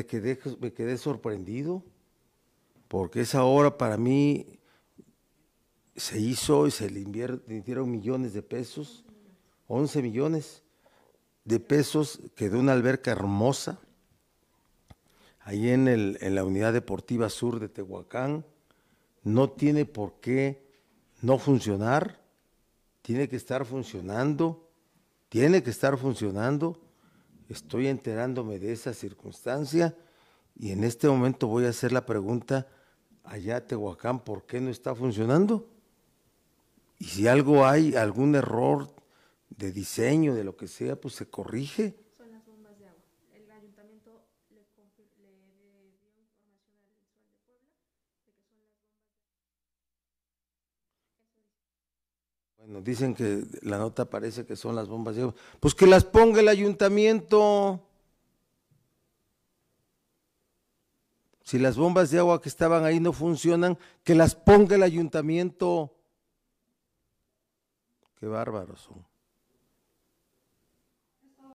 me quedé, me quedé sorprendido, porque esa obra para mí se hizo y se le invirtieron millones de pesos, 11 millones de pesos, que de una alberca hermosa, ahí en, en la unidad deportiva sur de Tehuacán, no tiene por qué no funcionar, tiene que estar funcionando, tiene que estar funcionando estoy enterándome de esa circunstancia y en este momento voy a hacer la pregunta allá a Tehuacán, ¿por qué no está funcionando? Y si algo hay, algún error de diseño, de lo que sea, pues se corrige. Son las bombas de agua. El ayuntamiento le Bueno, dicen que la nota parece que son las bombas de agua. Pues que las ponga el ayuntamiento. Si las bombas de agua que estaban ahí no funcionan, que las ponga el ayuntamiento. Qué bárbaros son.